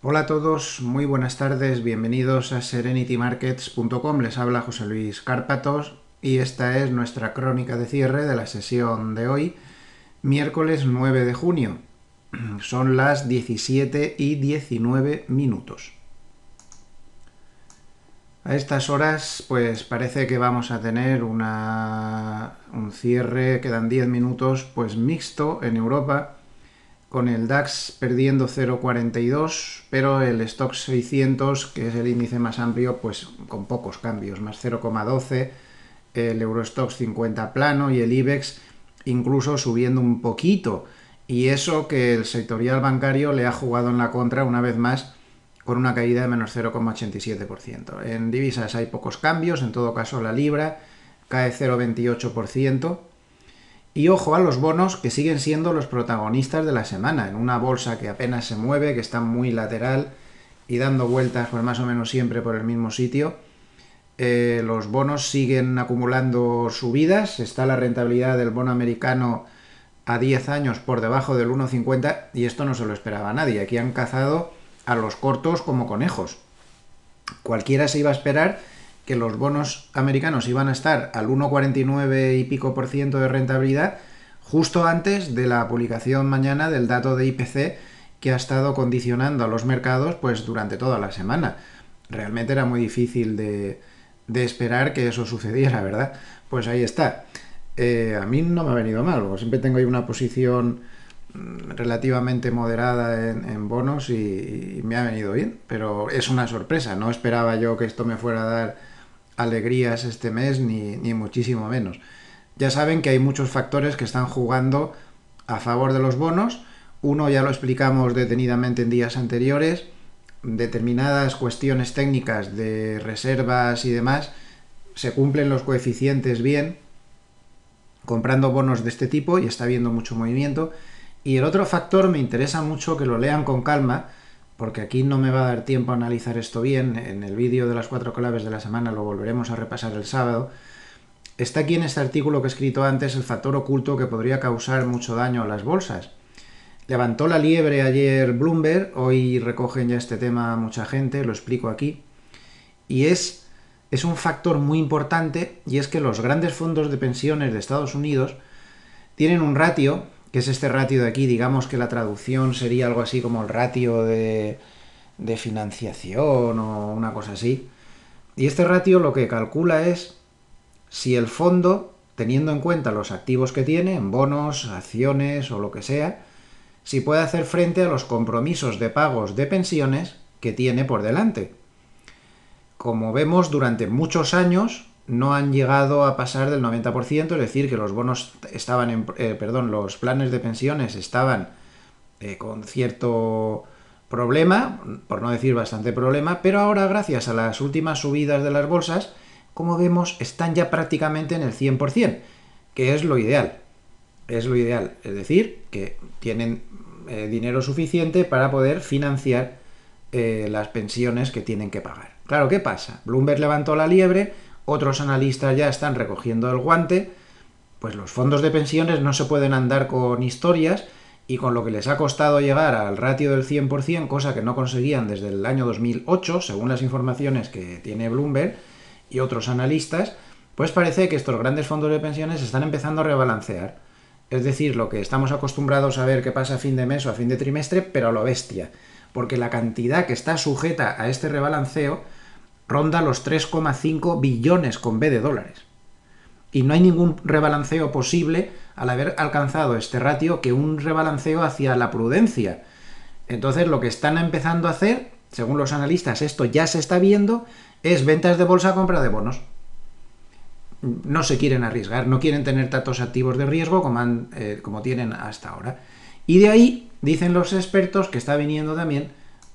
Hola a todos, muy buenas tardes, bienvenidos a serenitymarkets.com. Les habla José Luis Cárpatos y esta es nuestra crónica de cierre de la sesión de hoy, miércoles 9 de junio. Son las 17 y 19 minutos. A estas horas, pues parece que vamos a tener un cierre, quedan 10 minutos, pues mixto en Europa con el DAX perdiendo 0,42, pero el stock 600, que es el índice más amplio, pues con pocos cambios, más 0,12, el Eurostox 50 plano y el IBEX incluso subiendo un poquito. Y eso que el sectorial bancario le ha jugado en la contra una vez más con una caída de menos 0,87%. En divisas hay pocos cambios, en todo caso la libra cae 0,28%, y ojo a los bonos que siguen siendo los protagonistas de la semana, en una bolsa que apenas se mueve, que está muy lateral y dando vueltas pues más o menos siempre por el mismo sitio. Eh, los bonos siguen acumulando subidas, está la rentabilidad del bono americano a 10 años por debajo del 1,50 y esto no se lo esperaba nadie. Aquí han cazado a los cortos como conejos. Cualquiera se iba a esperar que los bonos americanos iban a estar al 1,49 y pico por ciento de rentabilidad justo antes de la publicación mañana del dato de IPC que ha estado condicionando a los mercados pues durante toda la semana. Realmente era muy difícil de, esperar que eso sucediera, ¿verdad? Pues ahí está. Eh, a mí no me ha venido mal, siempre tengo ahí una posición mm, relativamente moderada en, bonos y, me ha venido bien, pero es una sorpresa, no esperaba yo que esto me fuera a dar alegrías este mes, ni, muchísimo menos. Ya saben que hay muchos factores que están jugando a favor de los bonos. Uno ya lo explicamos detenidamente en días anteriores. Determinadas cuestiones técnicas de reservas y demás se cumplen los coeficientes bien comprando bonos de este tipo y está habiendo mucho movimiento. Y el otro factor me interesa mucho que lo lean con calma porque aquí no me va a dar tiempo a analizar esto bien, en el vídeo de las cuatro claves de la semana lo volveremos a repasar el sábado, está aquí en este artículo que he escrito antes el factor oculto que podría causar mucho daño a las bolsas. Levantó la liebre ayer Bloomberg, hoy recogen ya este tema mucha gente, lo explico aquí, y es, es un factor muy importante y es que los grandes fondos de pensiones de Estados Unidos tienen un ratio que es este ratio de aquí, digamos que la traducción sería algo así como el ratio de, financiación o una cosa así. Y este ratio lo que calcula es si el fondo, teniendo en cuenta los activos que tiene, en bonos, acciones o lo que sea, si puede hacer frente a los compromisos de pagos de pensiones que tiene por delante. Como vemos, durante muchos años no han llegado a pasar del 90%, es decir, que los bonos estaban en, eh, perdón, los planes de pensiones estaban eh, con cierto problema, por no decir bastante problema, pero ahora gracias a las últimas subidas de las bolsas, como vemos, están ya prácticamente en el 100%, que es lo ideal. Es lo ideal, es decir, que tienen eh, dinero suficiente para poder financiar las pensiones que tienen que pagar. Claro, ¿qué pasa? Bloomberg levantó la liebre, otros analistas ya están recogiendo el guante, pues los fondos de pensiones no se pueden andar con historias y con lo que les ha costado llegar al ratio del 100%, cosa que no conseguían desde el año 2008, según las informaciones que tiene Bloomberg y otros analistas, pues parece que estos grandes fondos de pensiones están empezando a rebalancear. Es decir, lo que estamos acostumbrados a ver que pasa a fin de mes o a fin de trimestre, pero a lo bestia. Porque la cantidad que está sujeta a este rebalanceo ronda los 3,5 billones con B de dólares. Y no hay ningún rebalanceo posible al haber alcanzado este ratio que un rebalanceo hacia la prudencia. Entonces lo que están empezando a hacer, según los analistas, esto ya se está viendo, es ventas de bolsa, a compra de bonos. No se quieren arriesgar, no quieren tener tantos activos de riesgo como, eh, como tienen hasta ahora. Y de ahí dicen los expertos que está viniendo también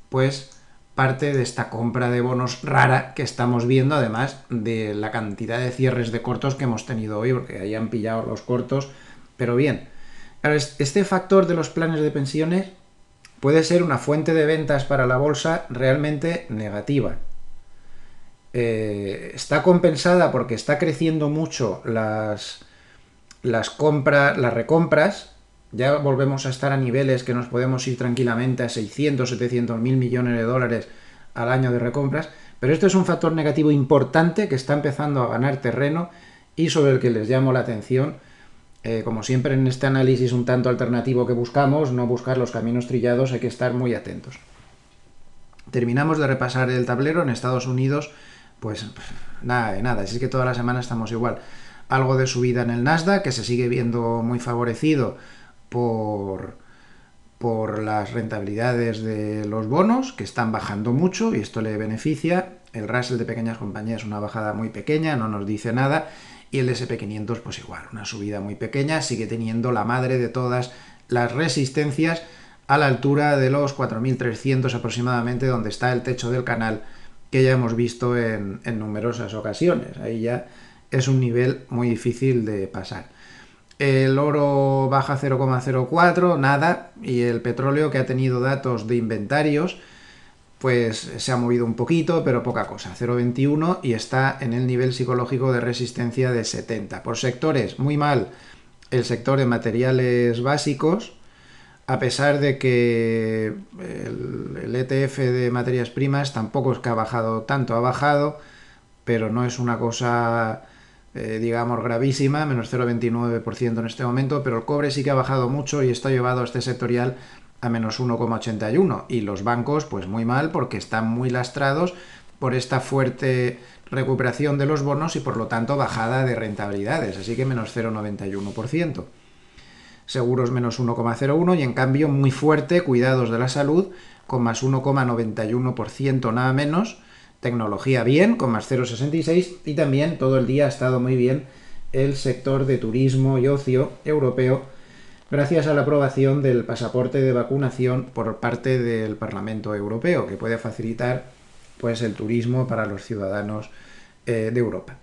pues parte de esta compra de bonos rara que estamos viendo, además de la cantidad de cierres de cortos que hemos tenido hoy, porque ahí han pillado los cortos, pero bien. Este factor de los planes de pensiones puede ser una fuente de ventas para la bolsa realmente negativa. Eh, está compensada porque está creciendo mucho las, las compras, las recompras, ya volvemos a estar a niveles que nos podemos ir tranquilamente a 600, 700 mil millones de dólares al año de recompras, pero esto es un factor negativo importante que está empezando a ganar terreno y sobre el que les llamo la atención. Eh, como siempre en este análisis un tanto alternativo que buscamos, no buscar los caminos trillados, hay que estar muy atentos. Terminamos de repasar el tablero en Estados Unidos, pues nada nada, es que toda la semana estamos igual. Algo de subida en el Nasdaq, que se sigue viendo muy favorecido por, las rentabilidades de los bonos, que están bajando mucho y esto le beneficia. El Russell de pequeñas compañías es una bajada muy pequeña, no nos dice nada. Y el SP500 pues igual, una subida muy pequeña, sigue teniendo la madre de todas las resistencias a la altura de los 4.300 aproximadamente, donde está el techo del canal, que ya hemos visto en numerosas ocasiones. Ahí ya es un nivel muy difícil de pasar. El oro baja 0,04, nada, y el petróleo que ha tenido datos de inventarios, pues se ha movido un poquito, pero poca cosa, 0,21 y está en el nivel psicológico de resistencia de 70. Por sectores, muy mal el sector de materiales básicos, a pesar de que el, ETF e de materias primas tampoco es que ha bajado tanto, ha bajado, pero no es una cosa eh, digamos, gravísima, menos 0,29% en este momento, pero el cobre sí que ha bajado mucho y está llevado a este sectorial a menos 1,81. Y los bancos, pues muy mal, porque están muy lastrados por esta fuerte recuperación de los bonos y por lo tanto bajada de rentabilidades, así que menos 0,91%. Seguros menos 1,01 y en cambio muy fuerte cuidados de la salud con más 1,91% nada menos tecnología bien, con más 0,66, y también todo el día ha estado muy bien el sector de turismo y ocio europeo, gracias a la aprobación del pasaporte de vacunación por parte del Parlamento Europeo, que puede facilitar pues, el turismo para los ciudadanos eh, de Europa.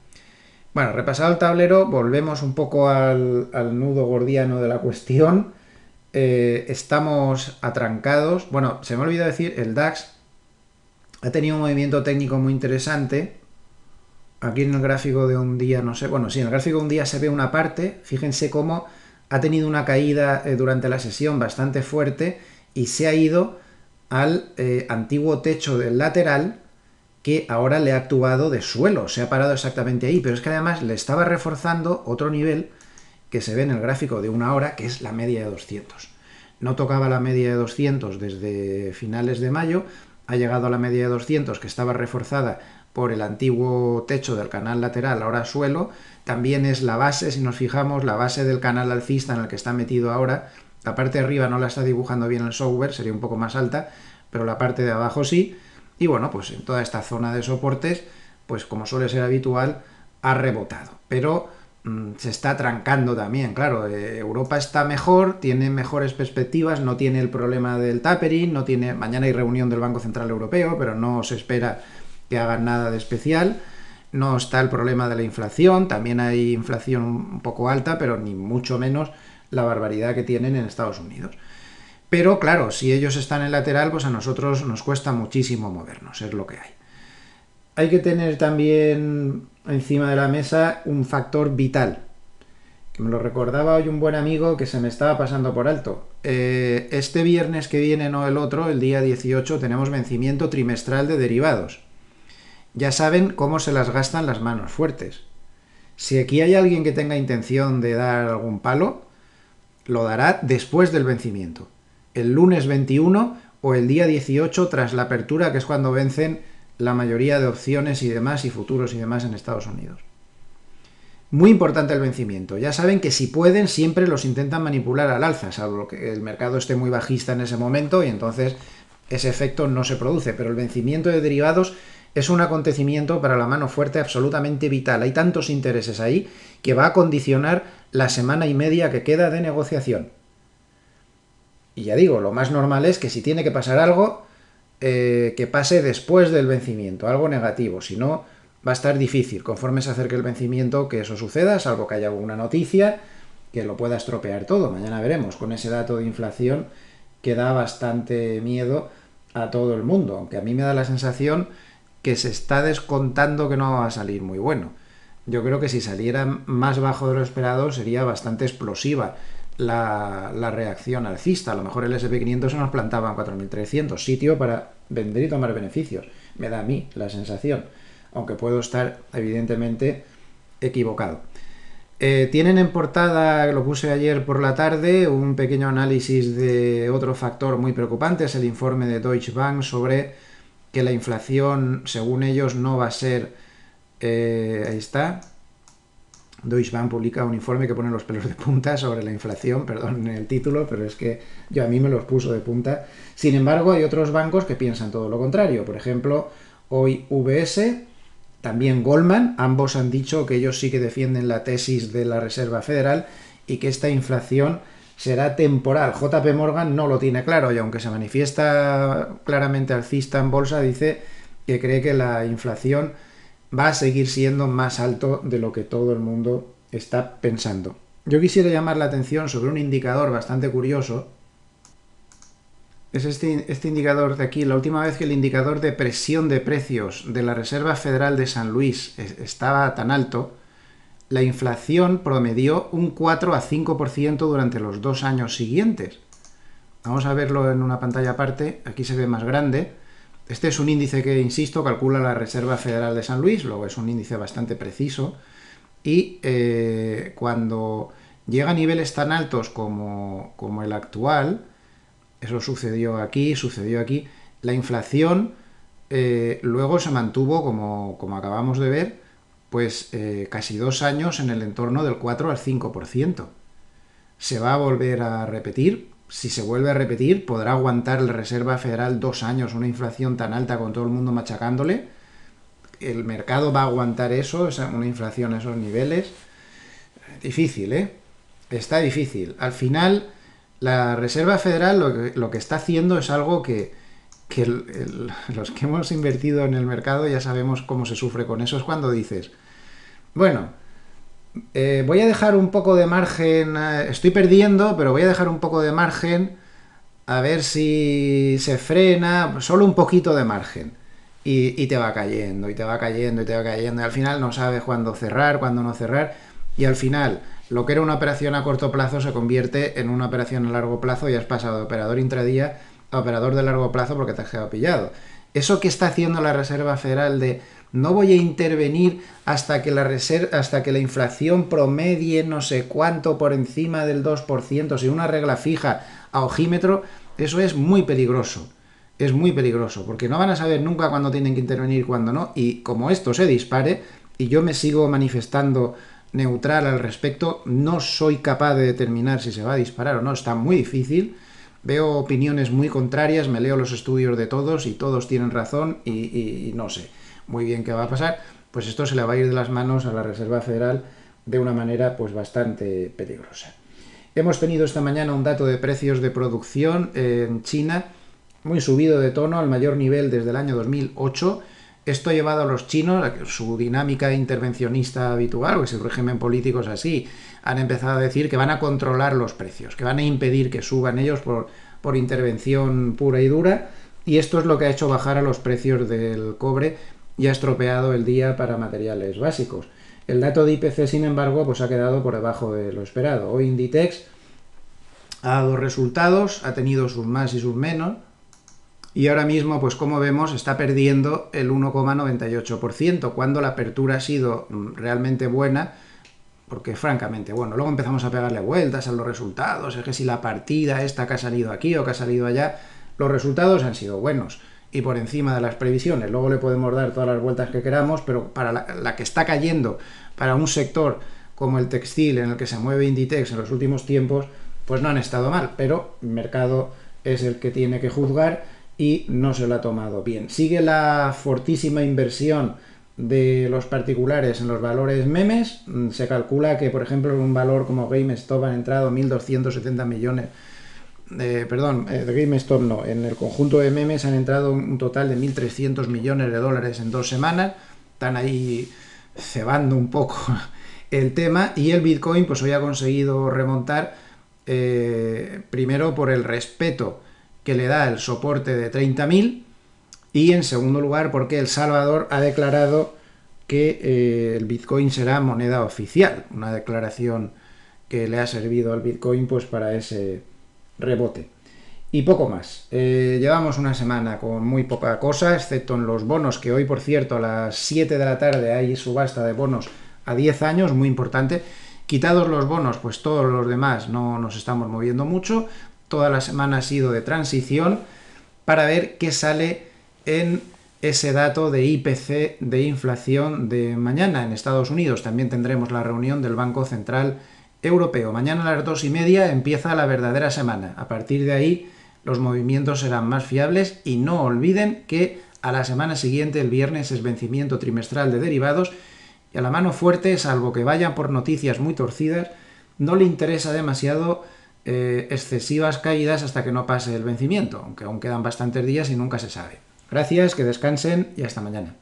Bueno, repasado el tablero, volvemos un poco al, nudo gordiano de la cuestión. Eh, estamos atrancados. Bueno, se me olvida decir, el DAX ha tenido un movimiento técnico muy interesante. Aquí en el gráfico de un día, no sé, bueno, sí, en el gráfico de un día se ve una parte, fíjense cómo ha tenido una caída eh, durante la sesión bastante fuerte y se ha ido al eh, antiguo techo del lateral que ahora le ha actuado de suelo, se ha parado exactamente ahí, pero es que además le estaba reforzando otro nivel que se ve en el gráfico de una hora, que es la media de 200. No tocaba la media de 200 desde finales de mayo, ha llegado a la media de 200 que estaba reforzada por el antiguo techo del canal lateral, ahora suelo, también es la base, si nos fijamos, la base del canal alcista en el que está metido ahora. La parte de arriba no la está dibujando bien el software, sería un poco más alta, pero la parte de abajo sí. Y bueno, pues en toda esta zona de soportes, pues como suele ser habitual, ha rebotado. Pero Mm, se está trancando también, claro. Eh, Europa está mejor, tiene mejores perspectivas, no tiene el problema del tapering, no tiene. Mañana hay reunión del Banco Central Europeo, pero no se espera que hagan nada de especial. No está el problema de la inflación, también hay inflación un poco alta, pero ni mucho menos la barbaridad que tienen en Estados Unidos. Pero claro, si ellos están en lateral, pues a nosotros nos cuesta muchísimo movernos, es lo que hay hay que tener también encima de la mesa un factor vital. Que me lo recordaba hoy un buen amigo que se me estaba pasando por alto. Eh, este viernes que viene, no el otro, el día 18, tenemos vencimiento trimestral de derivados. Ya saben cómo se las gastan las manos fuertes. Si aquí hay alguien que tenga intención de dar algún palo, lo dará después del vencimiento. El lunes 21 o el día 18 tras la apertura, que es cuando vencen la mayoría de opciones y demás y futuros y demás en Estados Unidos. Muy importante el vencimiento. Ya saben que si pueden, siempre los intentan manipular al alza, salvo que el mercado esté muy bajista en ese momento y entonces ese efecto no se produce. Pero el vencimiento de derivados es un acontecimiento para la mano fuerte absolutamente vital. Hay tantos intereses ahí que va a condicionar la semana y media que queda de negociación. Y ya digo, lo más normal es que si tiene que pasar algo, eh, que pase después del vencimiento, algo negativo, si no va a estar difícil conforme se acerque el vencimiento que eso suceda, salvo que haya alguna noticia que lo pueda estropear todo. Mañana veremos con ese dato de inflación que da bastante miedo a todo el mundo, aunque a mí me da la sensación que se está descontando que no va a salir muy bueno. Yo creo que si saliera más bajo de lo esperado sería bastante explosiva la, reacción alcista. A lo mejor el SP500 se nos plantaba en 4.300, sitio para vender y tomar beneficios. Me da a mí la sensación, aunque puedo estar evidentemente equivocado. Eh, tienen en portada, lo puse ayer por la tarde, un pequeño análisis de otro factor muy preocupante, es el informe de Deutsche Bank sobre que la inflación, según ellos, no va a ser... Eh, ahí está, Deutsche Bank publica un informe que pone los pelos de punta sobre la inflación, perdón en el título, pero es que yo a mí me los puso de punta. Sin embargo, hay otros bancos que piensan todo lo contrario. Por ejemplo, hoy UBS, también Goldman, ambos han dicho que ellos sí que defienden la tesis de la Reserva Federal y que esta inflación será temporal. JP Morgan no lo tiene claro y aunque se manifiesta claramente alcista en bolsa, dice que cree que la inflación va a seguir siendo más alto de lo que todo el mundo está pensando. Yo quisiera llamar la atención sobre un indicador bastante curioso. Es este, este indicador de aquí. La última vez que el indicador de presión de precios de la Reserva Federal de San Luis estaba tan alto, la inflación promedió un 4 a 5% durante los dos años siguientes. Vamos a verlo en una pantalla aparte, aquí se ve más grande. Este es un índice que, insisto, calcula la Reserva Federal de San Luis, luego es un índice bastante preciso, y eh, cuando llega a niveles tan altos como, el actual, eso sucedió aquí, sucedió aquí, la inflación eh, luego se mantuvo, como, acabamos de ver, pues eh, casi dos años en el entorno del 4 al 5%. Se va a volver a repetir, si se vuelve a repetir, ¿podrá aguantar la Reserva Federal dos años una inflación tan alta con todo el mundo machacándole? ¿El mercado va a aguantar eso, una inflación a esos niveles? Difícil, ¿eh? Está difícil. Al final, la Reserva Federal lo que, está haciendo es algo que, los que hemos invertido en el mercado ya sabemos cómo se sufre con eso. Es cuando dices, bueno, eh, voy a dejar un poco de margen, eh, estoy perdiendo, pero voy a dejar un poco de margen a ver si se frena, solo un poquito de margen. Y, y, te va cayendo, y te va cayendo, y te va cayendo. Y al final no sabes cuándo cerrar, cuándo no cerrar. Y al final, lo que era una operación a corto plazo se convierte en una operación a largo plazo y has pasado de operador intradía a operador de largo plazo porque te has quedado pillado. Eso que está haciendo la Reserva Federal de no voy a intervenir hasta que la, hasta que la inflación promedie no sé cuánto por encima del 2%, si una regla fija a ojímetro, eso es muy peligroso. Es muy peligroso, porque no van a saber nunca cuándo tienen que intervenir, cuándo no, y como esto se dispare, y yo me sigo manifestando neutral al respecto, no soy capaz de determinar si se va a disparar o no, está muy difícil, veo opiniones muy contrarias, me leo los estudios de todos y todos tienen razón y no sé muy bien qué va a pasar, pues esto se le va a ir de las manos a la Reserva Federal de una manera pues bastante peligrosa. Hemos tenido esta mañana un dato de precios de producción en China muy subido de tono al mayor nivel desde el año 2008. Esto ha llevado a los chinos, a su dinámica intervencionista habitual, que su régimen político es así, han empezado a decir que van a controlar los precios, que van a impedir que suban ellos por, por intervención pura y dura. Y esto es lo que ha hecho bajar a los precios del cobre y ha estropeado el día para materiales básicos. El dato de IPC, sin embargo, pues ha quedado por debajo de lo esperado. Hoy Inditex ha dado resultados, ha tenido sus más y sus menos, y ahora mismo, pues como vemos, está perdiendo el 1,98%, cuando la apertura ha sido mm, realmente buena, porque francamente, bueno, luego empezamos a pegarle vueltas a los resultados, es que si la partida esta que ha salido aquí o que ha salido allá, los resultados han sido buenos y por encima de las previsiones. Luego le podemos dar todas las vueltas que queramos, pero para la, que está cayendo, para un sector como el textil en el que se mueve Inditex en los últimos tiempos, pues no han estado mal, pero el mercado es el que tiene que juzgar y no se lo ha tomado bien. Sigue la fortísima inversión de los particulares en los valores memes. Mm, se calcula que, por ejemplo, un valor como GameStop han entrado 1.270 millones perdón, eh, de GameStop no, en el conjunto de memes han entrado un total de 1.300 millones de dólares en dos semanas, están ahí cebando un poco el tema y el Bitcoin pues hoy ha conseguido remontar eh, primero por el respeto que le da el soporte de 30.000 y en segundo lugar porque El Salvador ha declarado que eh, el Bitcoin será moneda oficial, una declaración que le ha servido al Bitcoin pues para ese rebote. Y poco más. Eh, llevamos una semana con muy poca cosa, excepto en los bonos, que hoy, por cierto, a las 7 de la tarde hay subasta de bonos a 10 años, muy importante. Quitados los bonos, pues todos los demás no nos estamos moviendo mucho. Toda la semana ha sido de transición para ver qué sale en ese dato de IPC de inflación de mañana en Estados Unidos. También tendremos la reunión del Banco Central europeo. Mañana a las dos y media empieza la verdadera semana. A partir de ahí los movimientos serán más fiables y no olviden que a la semana siguiente, el viernes, es vencimiento trimestral de derivados y a la mano fuerte, salvo que vayan por noticias muy torcidas, no le interesa demasiado eh, excesivas caídas hasta que no pase el vencimiento, aunque aún quedan bastantes días y nunca se sabe. Gracias, que descansen y hasta mañana.